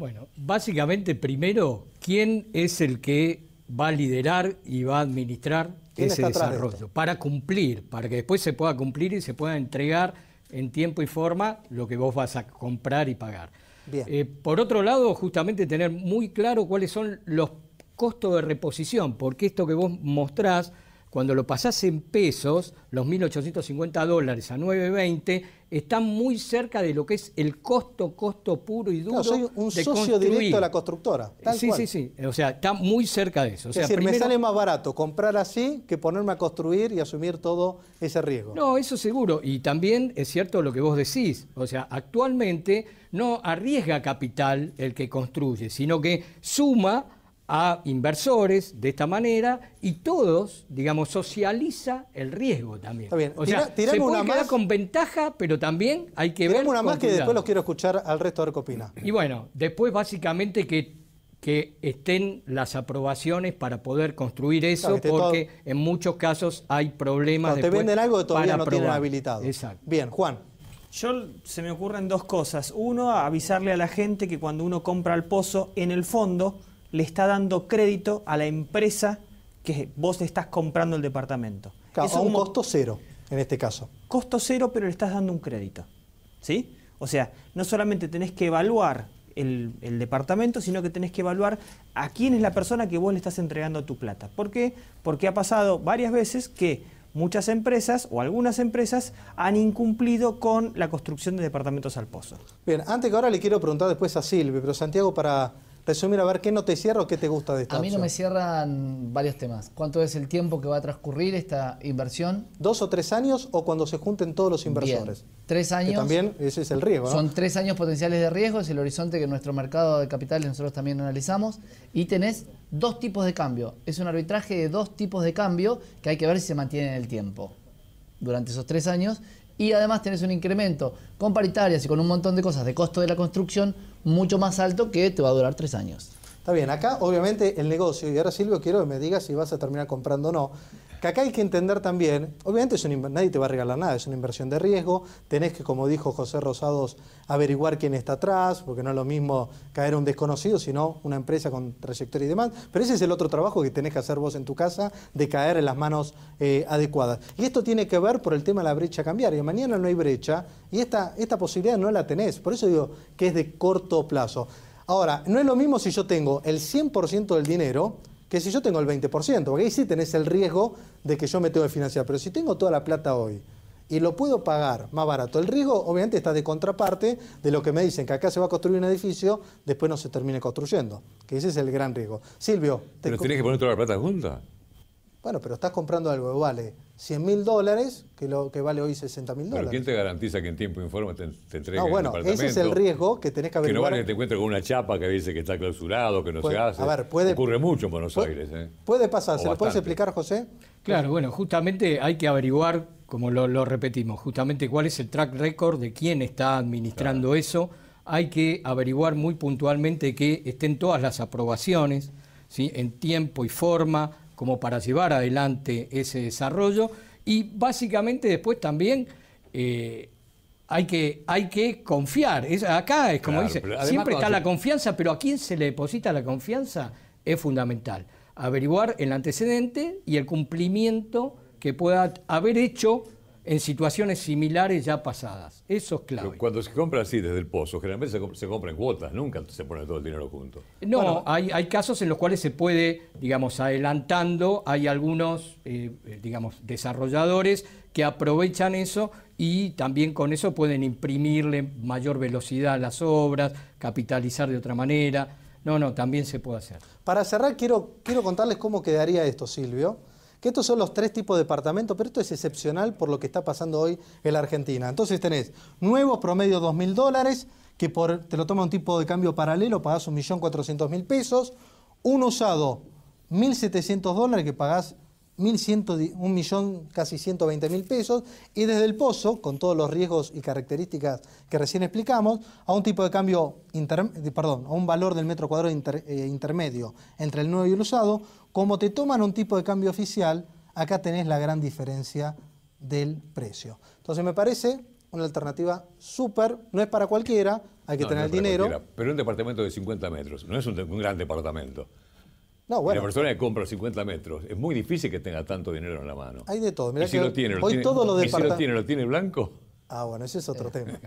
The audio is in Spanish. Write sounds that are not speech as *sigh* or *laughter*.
Bueno, básicamente primero, ¿quién es el que va a liderar y va a administrar ese desarrollo? para cumplir, para que después se pueda cumplir y se pueda entregar en tiempo y forma lo que vos vas a comprar y pagar. Eh, por otro lado, justamente tener muy claro cuáles son los costos de reposición, porque esto que vos mostrás cuando lo pasás en pesos, los 1.850 dólares a 9.20, están muy cerca de lo que es el costo, costo puro y duro. Yo soy un socio directo de la constructora. sí, sí, sí. O sea, está muy cerca de eso. O sea, me sale más barato comprar así que ponerme a construir y asumir todo ese riesgo. No, eso seguro. Y también es cierto lo que vos decís. O sea, actualmente no arriesga capital el que construye, sino que suma a inversores de esta manera y todos, digamos, socializa el riesgo también. Está bien. O sea, se puede una quedar con ventaja, pero también hay que ver... una más que después los quiero escuchar al resto a ver qué opina. Y bueno, después básicamente que, que estén las aprobaciones para poder construir eso, porque en muchos casos hay problemas... Cuando te venden algo que todavía no tienen habilitado. Exacto. Bien, Juan. Yo se me ocurren dos cosas. Uno, avisarle a la gente que cuando uno compra el pozo, en el fondo le está dando crédito a la empresa que vos estás comprando el departamento. Es un costo cero, en este caso. Costo cero, pero le estás dando un crédito. ¿Sí? O sea, no solamente tenés que evaluar el, el, departamento, sino que tenés que evaluar a quién es la persona que vos le estás entregando tu plata. ¿Por qué? Porque ha pasado varias veces que muchas empresas o algunas empresas han incumplido con la construcción de departamentos al pozo. Bien, antes que ahora le quiero preguntar después a Silve, pero Santiago, para resumir a ver qué no te cierra o qué te gusta de esta A mí no me cierran varios temas. ¿Cuánto es el tiempo que va a transcurrir esta inversión? ¿Dos o tres años o cuando se junten todos los inversores? Tres años. Que también ese es el riesgo. Son tres años potenciales de riesgo, es el horizonte que nuestro mercado de capitales nosotros también analizamos. Y tenés dos tipos de cambio. Es un arbitraje de dos tipos de cambio que hay que ver si se mantiene en el tiempo durante esos tres años y además tenés un incremento con paritarias y con un montón de cosas de costo de la construcción mucho más alto que te va a durar tres años. Está bien, acá obviamente el negocio, y ahora Silvio quiero que me digas si vas a terminar comprando o no, que acá hay que entender también, obviamente es nadie te va a regalar nada, es una inversión de riesgo, tenés que, como dijo José Rosados, averiguar quién está atrás, porque no es lo mismo caer a un desconocido, sino una empresa con trayectoria y demás. Pero ese es el otro trabajo que tenés que hacer vos en tu casa, de caer en las manos eh, adecuadas. Y esto tiene que ver por el tema de la brecha cambiaria. Mañana no hay brecha y esta, esta posibilidad no la tenés. Por eso digo que es de corto plazo. Ahora, no es lo mismo si yo tengo el 100% del dinero que si yo tengo el 20%, porque ahí sí tenés el riesgo de que yo me tengo que financiar, pero si tengo toda la plata hoy y lo puedo pagar más barato, el riesgo obviamente está de contraparte de lo que me dicen, que acá se va a construir un edificio, después no se termine construyendo, que ese es el gran riesgo. Silvio, te... ¿Pero tenés que poner toda la plata junta? Bueno, pero estás comprando algo que vale 100 mil dólares, que lo que vale hoy 60 mil dólares. Pero ¿quién te garantiza que en tiempo informe te, te entreguen No, bueno, ese es el riesgo que tenés que averiguar. Que no vale que te encuentres con una chapa que dice que está clausurado, que no se hace. A ver, puede... Ocurre mucho en Buenos Aires. ¿eh? Puede pasar. ¿Se lo puedes explicar, José? Claro, bueno, justamente hay que averiguar, como lo, repetimos, justamente cuál es el track record de quién está administrando eso. Hay que averiguar muy puntualmente que estén todas las aprobaciones, ¿sí? en tiempo y forma, como para llevar adelante ese desarrollo y básicamente después también eh, hay, que, hay que confiar. acá es como dice, siempre está la confianza, pero a quién se le deposita la confianza es fundamental. Averiguar el antecedente y el cumplimiento que pueda haber hecho en situaciones similares ya pasadas. Eso es claro. cuando se compra así desde el pozo, generalmente se, compra en cuotas, nunca se pone todo el dinero junto. No, hay, casos en los cuales se puede, digamos, adelantando, hay algunos, eh, digamos, desarrolladores que aprovechan eso y también con eso pueden imprimirle mayor velocidad a las obras, capitalizar de otra manera. No, no, también se puede hacer. Para cerrar, quiero, quiero contarles cómo quedaría esto, Silvio que estos son los tres tipos de departamentos, pero esto es excepcional por lo que está pasando hoy en la Argentina. Entonces tenés nuevos promedio 2.000 dólares, que por, te lo toma un tipo de cambio paralelo, pagás 1.400.000 pesos, un usado 1.700 dólares que pagás millón casi 120 mil pesos, y desde el pozo, con todos los riesgos y características que recién explicamos, a un tipo de cambio, perdón, a un valor del metro cuadrado eh, intermedio entre el nuevo y el usado, como te toman un tipo de cambio oficial, acá tenés la gran diferencia del precio. Entonces me parece una alternativa súper, no es para cualquiera, hay que tener el dinero. Pero un departamento de 50 metros, no es un gran departamento. No, persona que compra 50 metros, es muy difícil que tenga tanto dinero en la mano. Hay de todo. mira ¿Y si hoy si lo tiene, lo tiene blanco? Ah, bueno, ese es otro *laughs* tema.